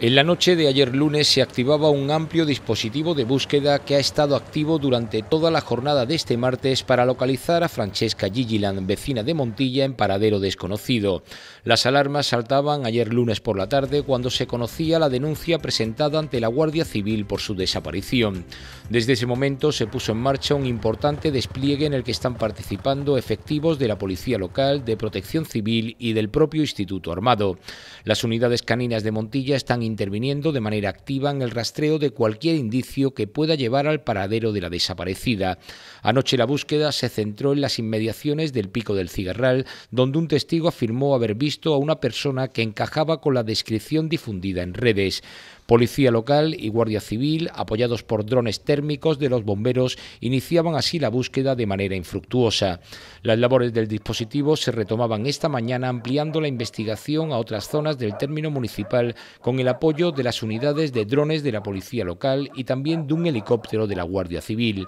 En la noche de ayer lunes se activaba un amplio dispositivo de búsqueda que ha estado activo durante toda la jornada de este martes para localizar a Francesca Gilliland, vecina de Montilla, en paradero desconocido. Las alarmas saltaban ayer lunes por la tarde cuando se conocía la denuncia presentada ante la Guardia Civil por su desaparición. Desde ese momento se puso en marcha un importante despliegue en el que están participando efectivos de la Policía Local, de Protección Civil y del propio Instituto Armado. Las unidades caninas de Montilla están interviniendo de manera activa en el rastreo de cualquier indicio que pueda llevar al paradero de la desaparecida. Anoche la búsqueda se centró en las inmediaciones del Pico del Cigarral, donde un testigo afirmó haber visto a una persona que encajaba con la descripción difundida en redes. Policía local y Guardia Civil, apoyados por drones térmicos de los bomberos, iniciaban así la búsqueda de manera infructuosa. Las labores del dispositivo se retomaban esta mañana ampliando la investigación a otras zonas del término municipal con el apoyo de las unidades de drones de la policía local y también de un helicóptero de la Guardia Civil.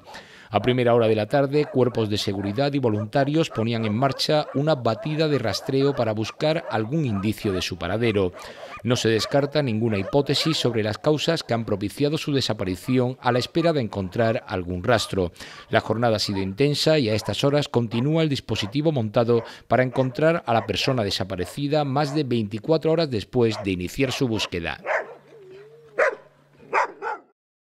A primera hora de la tarde, cuerpos de seguridad y voluntarios ponían en marcha una batida de rastreo para buscar algún indicio de su paradero. No se descarta ninguna hipótesis sobre las causas que han propiciado su desaparición a la espera de encontrar algún rastro. La jornada ha sido intensa y a estas horas continúa el dispositivo montado para encontrar a la persona desaparecida más de 24 horas después de iniciar su búsqueda.